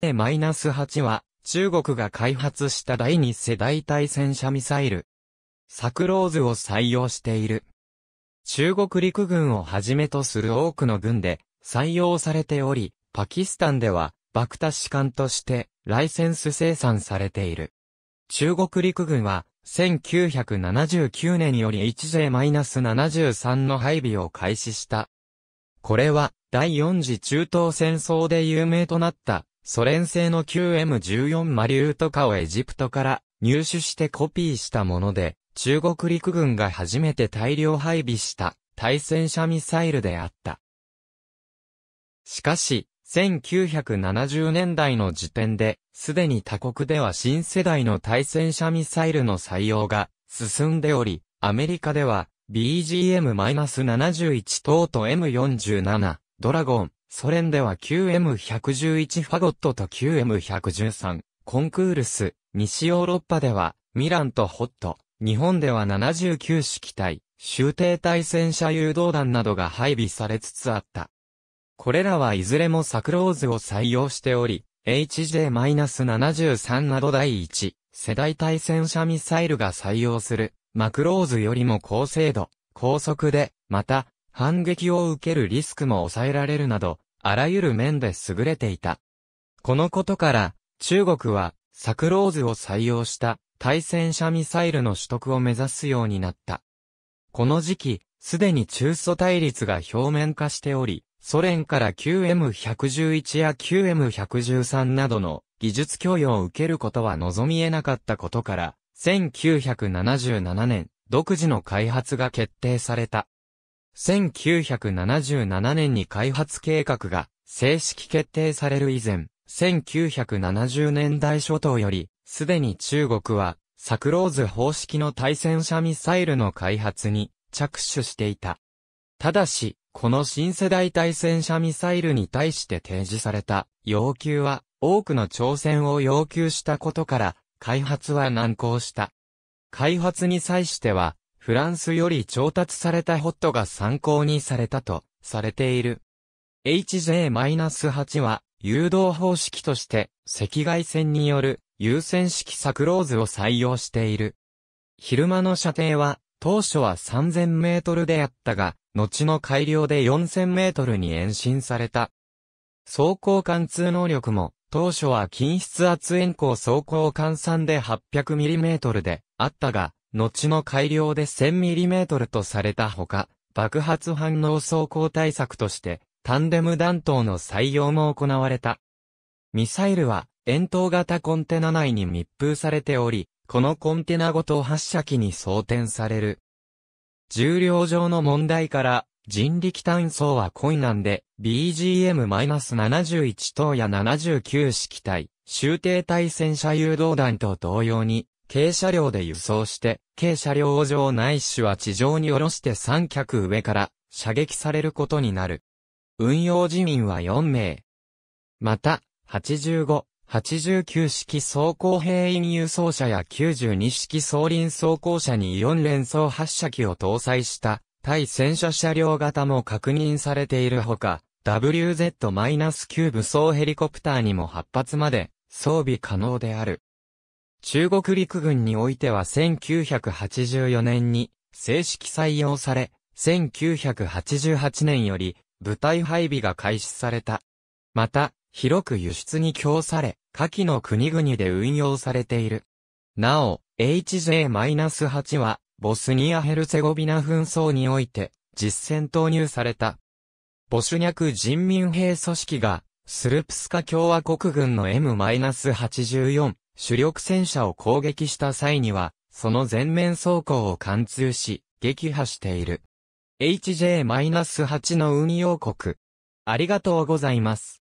A-8 は、中国が開発した第二世代対戦車ミサイル。サクローズを採用している。中国陸軍をはじめとする多くの軍で採用されており、パキスタンでは、爆タ士艦としてライセンス生産されている。中国陸軍は、1979年より 1J-73 の配備を開始した。これは、第四次中東戦争で有名となったソ連製の QM14 マリートカをエジプトから入手してコピーしたもので、中国陸軍が初めて大量配備した対戦車ミサイルであった。しかし、1970年代の時点で、すでに他国では新世代の対戦車ミサイルの採用が進んでおり、アメリカでは BGM-71 等と M47 ドラゴンソ連では QM111 ファゴットと QM113、コンクールス、西ヨーロッパでは、ミランとホット、日本では79式隊、終艇対戦車誘導弾などが配備されつつあった。これらはいずれもサクローズを採用しており、HJ-73 など第1世代対戦車ミサイルが採用するマクローズよりも高精度、高速で、また、反撃を受けるリスクも抑えられるなど、あらゆる面で優れていた。このことから、中国は、サクローズを採用した対戦車ミサイルの取得を目指すようになった。この時期、すでに中ソ対立が表面化しており、ソ連から QM111 や QM113 などの技術供与を受けることは望み得なかったことから、1977年、独自の開発が決定された。1977年に開発計画が正式決定される以前、1970年代初頭より、すでに中国は、サクローズ方式の対戦車ミサイルの開発に着手していた。ただし、この新世代対戦車ミサイルに対して提示された要求は多くの挑戦を要求したことから開発は難航した。開発に際してはフランスより調達されたホットが参考にされたとされている。HJ-8 は、誘導方式として、赤外線による優先式サクローズを採用している。昼間の射程は、当初は3000メートルであったが、後の改良で4000メートルに延伸された。走行貫通能力も、当初は均質圧延光走行換算で8 0 0トルであったが、後の改良で 1000mm とされたほか、爆発反応走行対策として、タンデム弾頭の採用も行われた。ミサイルは、円筒型コンテナ内に密封されており、このコンテナごと発射機に装填される。重量上の問題から、人力単装は困難で、BGM-71 等や79式体、終定対戦車誘導弾と同様に、軽車両で輸送して、軽車両上ないは地上に下ろして三脚上から射撃されることになる。運用人員は4名。また、85、89式装甲兵員輸送車や92式装輪装甲車に4連装発射機を搭載した対戦車車両型も確認されているほか、WZ-9 武装ヘリコプターにも8発まで装備可能である。中国陸軍においては1984年に正式採用され、1988年より部隊配備が開始された。また、広く輸出に供され、下記の国々で運用されている。なお、HJ-8 は、ボスニア・ヘルツェゴビナ紛争において、実戦投入された。ボシュニャク人民兵組織が、スルプスカ共和国軍の M-84 主力戦車を攻撃した際には、その全面走行を貫通し、撃破している。HJ-8 の運用国。ありがとうございます。